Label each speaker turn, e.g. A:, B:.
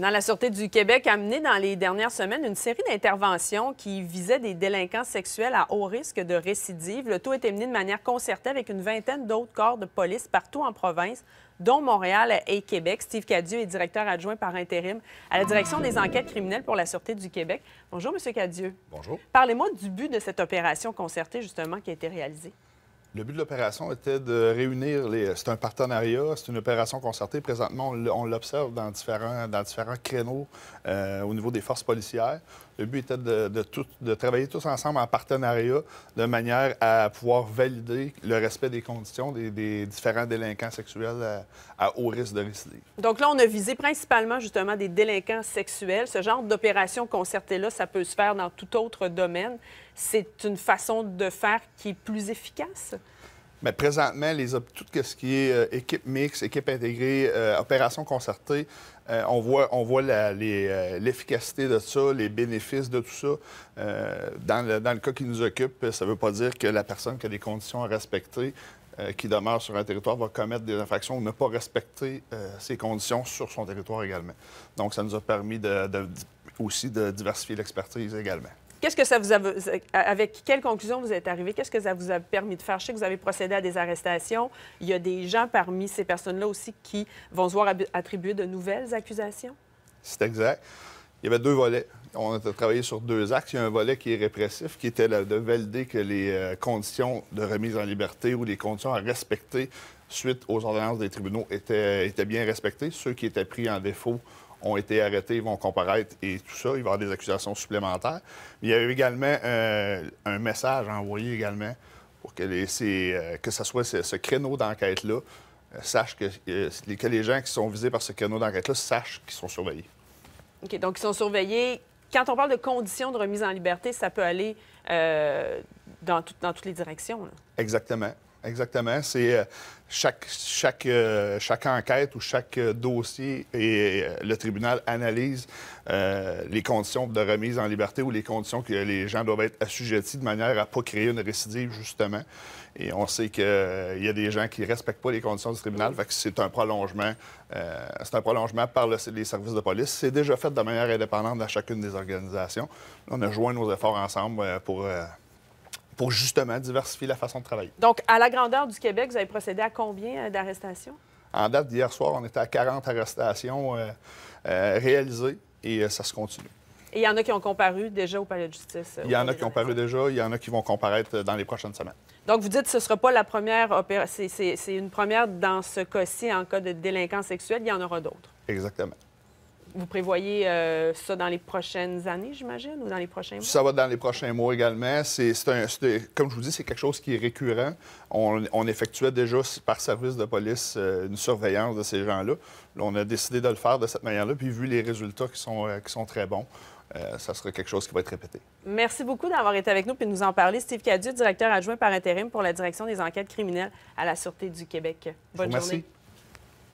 A: la Sûreté du Québec a mené dans les dernières semaines une série d'interventions qui visaient des délinquants sexuels à haut risque de récidive. Le tout a été mené de manière concertée avec une vingtaine d'autres corps de police partout en province, dont Montréal et Québec. Steve Cadieux est directeur adjoint par intérim à la Direction des enquêtes criminelles pour la Sûreté du Québec. Bonjour, M. Cadieux. Bonjour. Parlez-moi du but de cette opération concertée, justement, qui a été réalisée.
B: Le but de l'opération était de réunir les. C'est un partenariat, c'est une opération concertée. Présentement, on l'observe dans différents, dans différents créneaux euh, au niveau des forces policières. Le but était de, tout, de, travailler tous ensemble en partenariat de manière à pouvoir valider le respect des conditions des, différents délinquants sexuels à, haut risque de récidive.
A: Donc là, on a visé principalement justement des délinquants sexuels. Ce genre d'opération concertée-là, ça peut se faire dans tout autre domaine c'est une façon de faire qui est plus efficace?
B: Mais présentement, les, tout ce qui est euh, équipe mixte, équipe intégrée, opérations euh, opération concertée, euh, on voit, on voit l'efficacité de ça, les bénéfices de tout ça. Dans le, cas qui nous occupe, ça ne veut pas dire que la personne qui a des conditions à respecter, qui demeure sur un territoire, va commettre des infractions ou ne pas respecter ces conditions sur son territoire également. Donc, ça nous a permis de, aussi de diversifier l'expertise également.
A: Qu'est-ce que ça vous euh, a... Avec quelle conclusion vous êtes arrivé? Qu'est-ce que ça vous a permis de faire? Je sais que vous avez procédé à des arrestations. Il y a des gens parmi ces personnes-là aussi qui vont se voir attribuer de nouvelles accusations?
B: C'est exact. Il y avait deux volets. On a travaillé sur deux axes. Il y a un volet qui est répressif, qui était de valider que les euh, conditions de remise en liberté ou les conditions à respecter suite aux ordonnances des tribunaux étaient, étaient bien respectées. Ceux qui étaient pris en défaut ont été arrêtés, vont comparaître et tout ça. Il va y avoir des accusations supplémentaires. il y a eu également euh, un message envoyé également pour que, les, euh, que ce soit ce, créneau d'enquête-là euh, sache que, que les gens qui sont visés par ce créneau d'enquête-là sachent qu'ils sont surveillés.
A: OK, donc ils sont surveillés. Quand on parle de conditions de remise en liberté, ça peut aller dans, toutes les directions.
B: Exactement exactement. C'est euh, chaque, chaque, euh, chaque enquête ou chaque euh, dossier et le tribunal analyse les conditions de remise en liberté ou les conditions que les gens doivent être assujettis de manière à ne pas créer une récidive, justement. Et on sait qu'il y a des gens qui ne respectent pas les conditions du tribunal, fait que c'est un prolongement. c'est un prolongement par les services de police. C'est déjà fait de manière indépendante dans chacune des organisations. On a joint nos efforts ensemble pour pour justement diversifier la façon de travailler.
A: Donc, à la grandeur du Québec, vous avez procédé à combien euh, d'arrestations?
B: En date d'hier soir, on était à 40 arrestations euh, euh, réalisées et ça se continue.
A: Et il y en a qui ont comparu déjà au palais de justice. Il y en a qui ont
B: comparu déjà, il y en a qui vont comparaître dans les prochaines semaines.
A: Donc, vous dites que ce ne sera pas la première opération, c'est une première dans ce cas-ci en cas de délinquance sexuelle, il y en aura d'autres. Exactement vous prévoyez euh, ça dans les prochaines années, j'imagine, ou dans les prochains
B: mois? Ça va dans les prochains mois également. C'est, comme je vous dis, c'est quelque chose qui est récurrent. On, effectuait déjà par service de police euh, une surveillance de ces gens-là. on a décidé de le faire de cette manière-là, puis vu les résultats qui sont, euh, qui sont très bons. ça sera quelque chose qui va être répété.
A: Merci beaucoup d'avoir été avec nous puis de nous en parler. Steve Cadieux, directeur adjoint par intérim pour la direction des enquêtes criminelles à la Sûreté du Québec. Bonne journée.